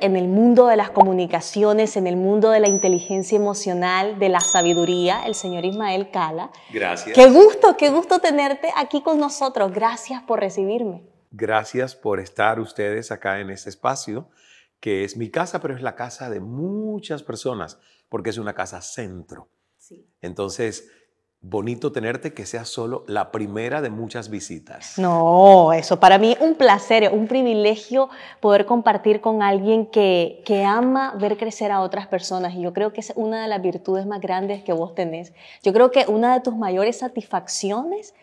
en el mundo de las comunicaciones, en el mundo de la inteligencia emocional, de la sabiduría, el señor Ismael Cala. Gracias. Qué gusto, qué gusto tenerte aquí con nosotros. Gracias por recibirme. Gracias por estar ustedes acá en este espacio, que es mi casa, pero es la casa de muchas personas, porque es una casa centro. Sí. Entonces, bonito tenerte, que sea solo la primera de muchas visitas. No, eso para mí es un placer, un privilegio poder compartir con alguien que, que ama ver crecer a otras personas. Y yo creo que es una de las virtudes más grandes que vos tenés. Yo creo que una de tus mayores satisfacciones,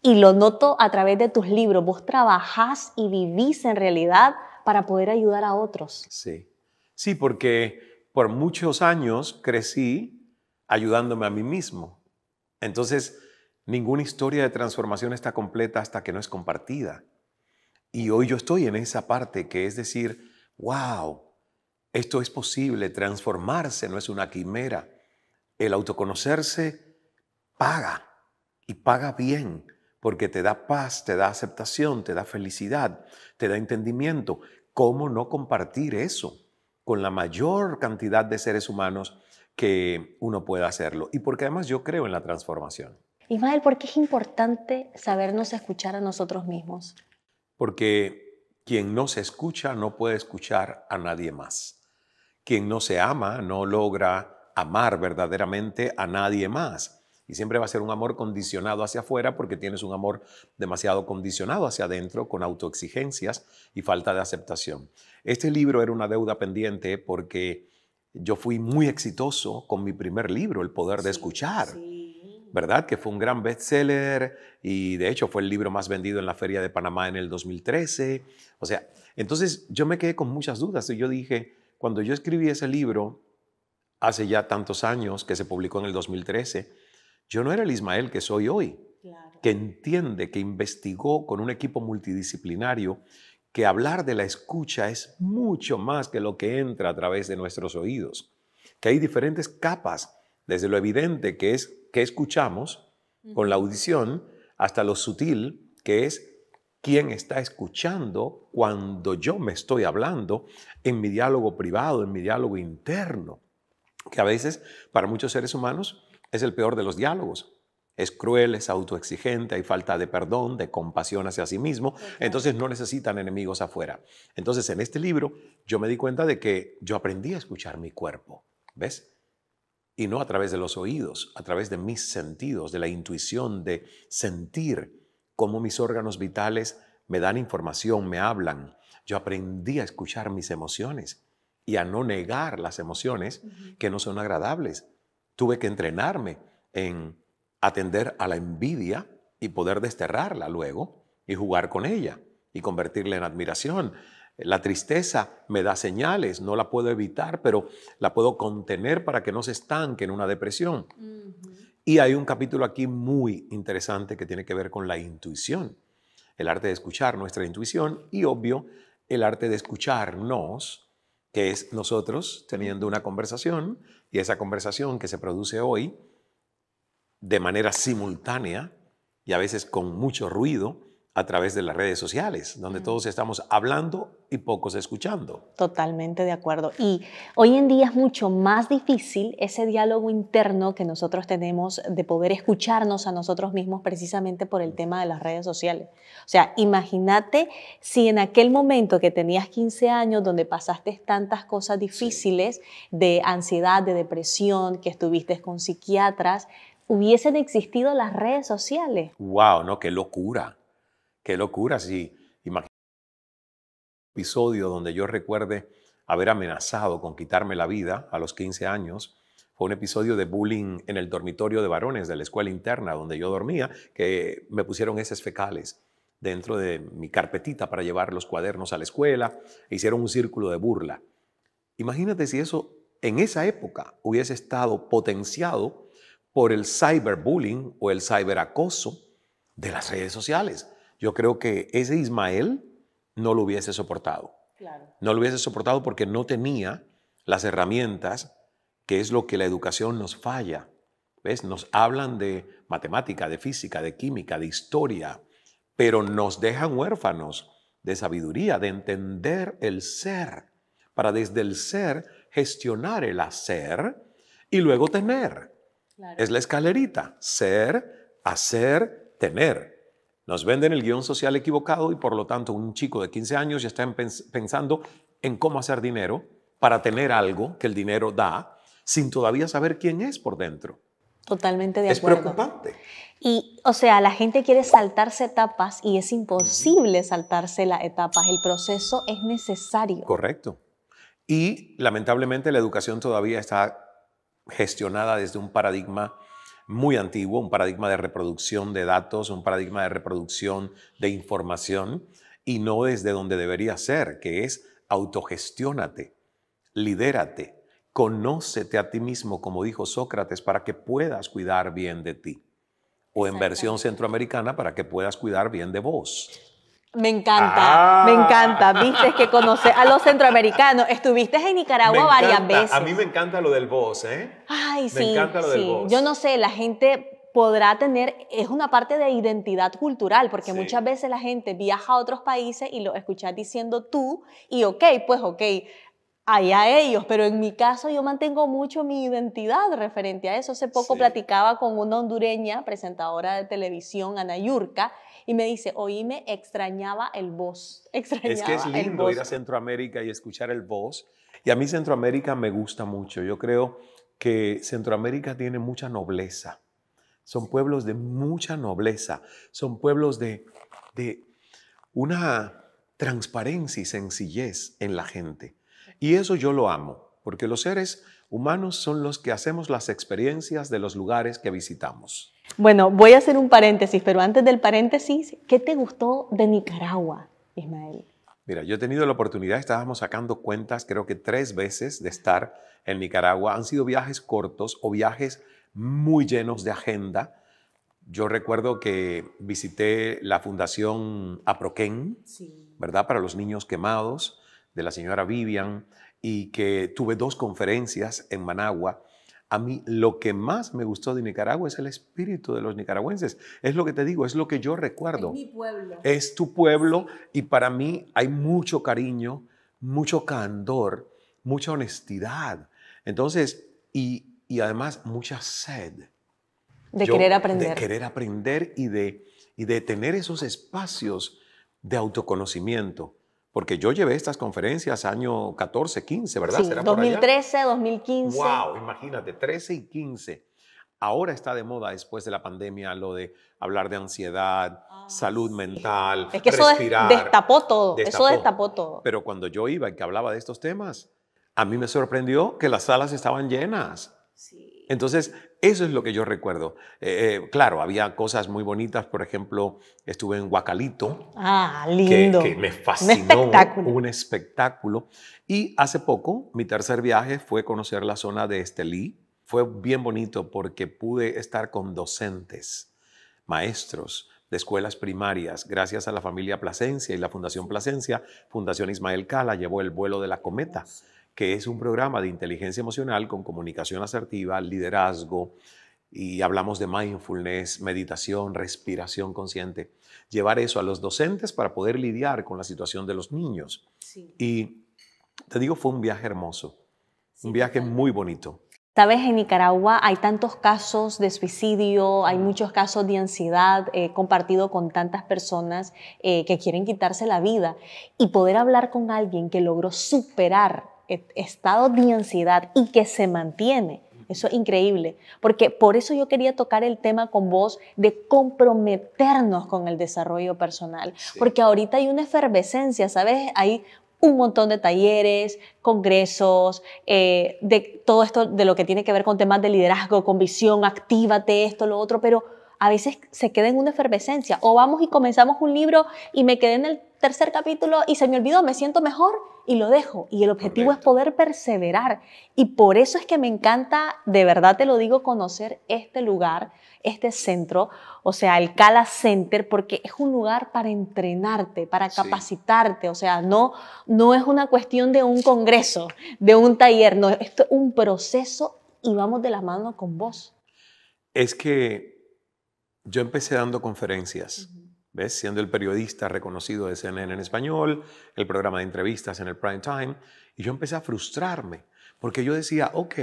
y lo noto a través de tus libros, vos trabajás y vivís en realidad para poder ayudar a otros. Sí, sí, porque por muchos años crecí ayudándome a mí mismo entonces, ninguna historia de transformación está completa hasta que no es compartida. Y hoy yo estoy en esa parte que es decir, wow, esto es posible, transformarse no es una quimera. El autoconocerse paga y paga bien porque te da paz, te da aceptación, te da felicidad, te da entendimiento. ¿Cómo no compartir eso con la mayor cantidad de seres humanos que uno pueda hacerlo. Y porque además yo creo en la transformación. Ismael, ¿por qué es importante sabernos escuchar a nosotros mismos? Porque quien no se escucha no puede escuchar a nadie más. Quien no se ama no logra amar verdaderamente a nadie más. Y siempre va a ser un amor condicionado hacia afuera porque tienes un amor demasiado condicionado hacia adentro con autoexigencias y falta de aceptación. Este libro era una deuda pendiente porque yo fui muy exitoso con mi primer libro, El Poder de Escuchar, ¿verdad? Que fue un gran bestseller y de hecho fue el libro más vendido en la Feria de Panamá en el 2013. O sea, entonces yo me quedé con muchas dudas y yo dije, cuando yo escribí ese libro, hace ya tantos años que se publicó en el 2013, yo no era el Ismael que soy hoy, que entiende, que investigó con un equipo multidisciplinario que hablar de la escucha es mucho más que lo que entra a través de nuestros oídos, que hay diferentes capas, desde lo evidente que es que escuchamos con la audición hasta lo sutil que es quién está escuchando cuando yo me estoy hablando en mi diálogo privado, en mi diálogo interno, que a veces para muchos seres humanos es el peor de los diálogos, es cruel, es autoexigente, hay falta de perdón, de compasión hacia sí mismo, entonces no necesitan enemigos afuera. Entonces en este libro yo me di cuenta de que yo aprendí a escuchar mi cuerpo, ¿ves? Y no a través de los oídos, a través de mis sentidos, de la intuición, de sentir cómo mis órganos vitales me dan información, me hablan. Yo aprendí a escuchar mis emociones y a no negar las emociones que no son agradables. Tuve que entrenarme en atender a la envidia y poder desterrarla luego y jugar con ella y convertirla en admiración. La tristeza me da señales, no la puedo evitar, pero la puedo contener para que no se estanque en una depresión. Y hay un capítulo aquí muy interesante que tiene que ver con la intuición, el arte de escuchar nuestra intuición y obvio el arte de escucharnos, que es nosotros teniendo una conversación y esa conversación que se produce hoy de manera simultánea y a veces con mucho ruido a través de las redes sociales, donde todos estamos hablando y pocos escuchando. Totalmente de acuerdo. Y hoy en día es mucho más difícil ese diálogo interno que nosotros tenemos de poder escucharnos a nosotros mismos precisamente por el tema de las redes sociales. O sea, imagínate si en aquel momento que tenías 15 años, donde pasaste tantas cosas difíciles de ansiedad, de depresión, que estuviste con psiquiatras, hubiesen existido las redes sociales. ¡Wow! No, qué locura. Qué locura. Sí, imagínate un episodio donde yo recuerde haber amenazado con quitarme la vida a los 15 años. Fue un episodio de bullying en el dormitorio de varones de la escuela interna donde yo dormía, que me pusieron heces fecales dentro de mi carpetita para llevar los cuadernos a la escuela e hicieron un círculo de burla. Imagínate si eso en esa época hubiese estado potenciado por el cyberbullying o el cyberacoso de las redes sociales. Yo creo que ese Ismael no lo hubiese soportado. No lo hubiese soportado porque no tenía las herramientas, que es lo que la educación nos falla. ¿Ves? Nos hablan de matemática, de física, de química, de historia, pero nos dejan huérfanos de sabiduría, de entender el ser, para desde el ser gestionar el hacer y luego tener. Es la escalerita, ser, hacer, tener. Nos venden el guión social equivocado y por lo tanto un chico de 15 años ya está pensando en cómo hacer dinero para tener algo que el dinero da sin todavía saber quién es por dentro. Totalmente de acuerdo. Es preocupante. Y, o sea, la gente quiere saltarse etapas y es imposible saltarse las etapas. El proceso es necesario. Correcto. Y lamentablemente la educación todavía está gestionada desde un paradigma muy antiguo, un paradigma de reproducción de datos, un paradigma de reproducción de información y no desde donde debería ser, que es autogestiónate, lidérate, conócete a ti mismo, como dijo Sócrates, para que puedas cuidar bien de ti. O en versión centroamericana, para que puedas cuidar bien de vos. Me encanta, me ah. encanta. Viste que conoces a los centroamericanos. Estuviste en Nicaragua varias veces. A mí me encanta lo del voz, ¿eh? Ay, sí. Me encanta lo del voz. Yo no sé, la gente podrá tener, es una parte de identidad cultural, porque muchas veces la gente viaja a otros países y lo escuchas diciendo tú y ok, pues ok, allá ellos, pero en mi caso yo mantengo mucho mi identidad referente a eso. Hace poco platicaba con una hondureña, presentadora de televisión, Ana Yurka, y me dice, oíme, extrañaba el voz. es que es lindo ir a Centroamérica y escuchar el voz. Y a mí Centroamérica me gusta mucho. Yo creo que Centroamérica tiene mucha nobleza. Son pueblos de mucha nobleza. Son pueblos de, de una transparencia y sencillez en la gente. Y eso yo lo amo, porque los seres humanos son los que hacemos las experiencias de los lugares que visitamos. Bueno, voy a hacer un paréntesis, pero antes del paréntesis, ¿qué te gustó de Nicaragua, Ismael? Mira, yo he tenido la oportunidad, estábamos sacando cuentas creo que tres veces de estar en Nicaragua. Han sido viajes cortos o viajes muy llenos de agenda. Yo recuerdo que visité la Fundación Aproquén, ¿verdad? Para los niños quemados, de la señora Vivian, y que tuve dos conferencias en Managua a mí lo que más me gustó de Nicaragua es el espíritu de los nicaragüenses. Es lo que te digo, es lo que yo recuerdo. Es mi pueblo. Es tu pueblo y para mí hay mucho cariño, mucho candor, mucha honestidad. Entonces, y, además mucha sed. De querer aprender. De querer aprender y de, y de tener esos espacios de autoconocimiento. Porque yo llevé estas conferencias año 14, 15, ¿verdad? Sí, 2013, 2015. ¡Wow! Imagínate, 13 y 15. Ahora está de moda después de la pandemia lo de hablar de ansiedad, ah, salud mental, respirar. Es que eso destapó todo, eso destapó todo. Pero cuando yo iba y que hablaba de estos temas, a mí me sorprendió que las salas estaban llenas. Sí. Entonces, eso es lo que yo recuerdo. Eh, eh, claro, había cosas muy bonitas. Por ejemplo, estuve en Huacalito. Ah, lindo. Que, me fascinó. Un espectáculo. un espectáculo. Y hace poco, mi tercer viaje fue conocer la zona de Estelí. Fue bien bonito porque pude estar con docentes, maestros de escuelas primarias, gracias a la familia Plasencia y la Fundación Plasencia, Fundación Ismael Cala llevó el vuelo de la cometa que es un programa de inteligencia emocional con comunicación asertiva, liderazgo, y hablamos de mindfulness, meditación, respiración consciente. Llevar eso a los docentes para poder lidiar con la situación de los niños. Y te digo, fue un viaje hermoso, un viaje muy bonito. Sabes, en Nicaragua hay tantos casos de suicidio, hay muchos casos de ansiedad eh, compartido con tantas personas eh, que quieren quitarse la vida y poder hablar con alguien que logró superar e-, estado de ansiedad y que se mantiene. Eso es increíble, porque por eso yo quería tocar el tema con vos de comprometernos con el desarrollo personal, porque ahorita hay una efervescencia, ¿sabes? Hay un montón de talleres, congresos, eh, de todo esto, de lo que tiene que ver con temas de liderazgo, con visión, actívate, esto, lo otro, pero a veces se queda en una efervescencia. O vamos y comenzamos un libro y me quedé en el tercer capítulo y se me olvidó, me siento mejor y lo dejo. Y el objetivo es poder perseverar. Y por eso es que me encanta, de verdad te lo digo, conocer este lugar, este centro, o sea, el Cala Center, porque es un lugar para entrenarte, para capacitarte. O sea, no, no es una cuestión de un congreso, de un taller, no, esto es un proceso y vamos de la mano con vos. Es que yo empecé dando conferencias. ¿ves? Siendo el periodista reconocido de CNN en español, el programa de entrevistas en el prime time. Y yo empecé a frustrarme, porque yo decía, ok,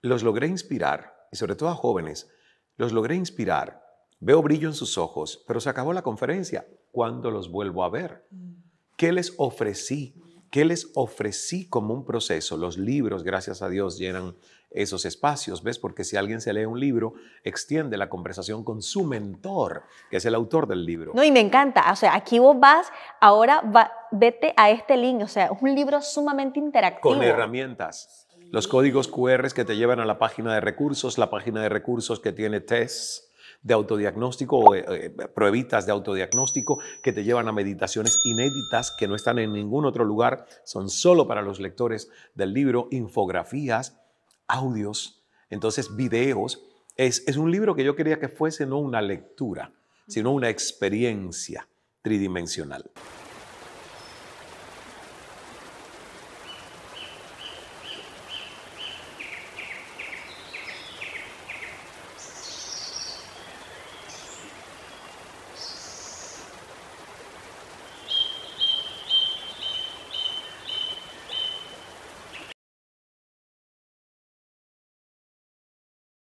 los logré inspirar, y sobre todo a jóvenes, los logré inspirar, veo brillo en sus ojos, pero se acabó la conferencia. ¿Cuándo los vuelvo a ver? Mm. ¿Qué les ofrecí? ¿Qué les ofrecí como un proceso? Los libros, gracias a Dios, llenan esos espacios, ¿ves? Porque si alguien se lee un libro, extiende la conversación con su mentor, que es el autor del libro. No, y me encanta, o sea, aquí vos vas, ahora vete a este link, o sea, es un libro sumamente interactivo. Con herramientas, los códigos QR que te llevan a la página de recursos, la página de recursos que tiene test de autodiagnóstico o eh, eh, de autodiagnóstico que te llevan a meditaciones inéditas que no están en ningún otro lugar, son solo para los lectores del libro, infografías, audios, entonces videos. es un libro que yo quería que fuese no una lectura, sino una experiencia tridimensional.